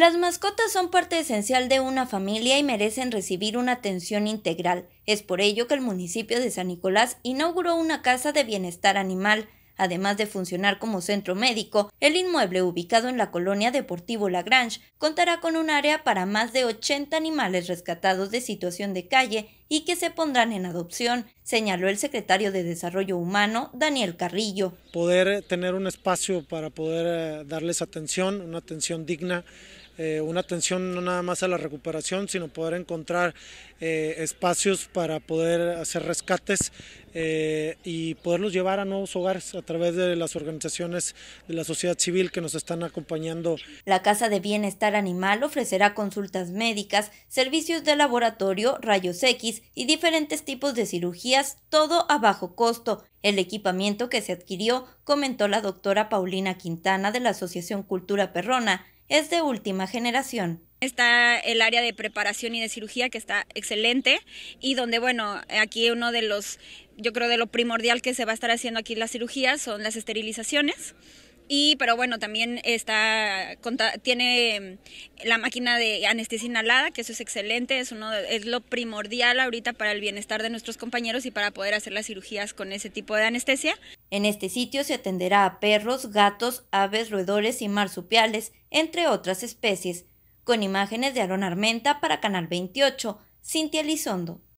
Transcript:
Las mascotas son parte esencial de una familia y merecen recibir una atención integral. Es por ello que el municipio de San Nicolás inauguró una casa de bienestar animal. Además de funcionar como centro médico, el inmueble ubicado en la colonia Deportivo Lagrange contará con un área para más de 80 animales rescatados de situación de calle y que se pondrán en adopción, señaló el secretario de Desarrollo Humano, Daniel Carrillo. Poder tener un espacio para poder eh, darles atención, una atención digna eh, una atención no nada más a la recuperación, sino poder encontrar eh, espacios para poder hacer rescates eh, y poderlos llevar a nuevos hogares a través de las organizaciones de la sociedad civil que nos están acompañando. La Casa de Bienestar Animal ofrecerá consultas médicas, servicios de laboratorio, rayos X y diferentes tipos de cirugías, todo a bajo costo. El equipamiento que se adquirió, comentó la doctora Paulina Quintana de la Asociación Cultura Perrona, es de última generación. Está el área de preparación y de cirugía que está excelente y donde, bueno, aquí uno de los, yo creo de lo primordial que se va a estar haciendo aquí las la son las esterilizaciones. Y, pero bueno, también está, tiene mm, la máquina de anestesia inhalada, que eso es excelente, es, es lo primordial ahorita para el bienestar de nuestros compañeros y para poder hacer las cirugías con ese tipo de anestesia. En este sitio se atenderá a perros, gatos, aves, roedores y marsupiales, entre otras especies, con imágenes de Aron Armenta para Canal 28, Cintia Lizondo.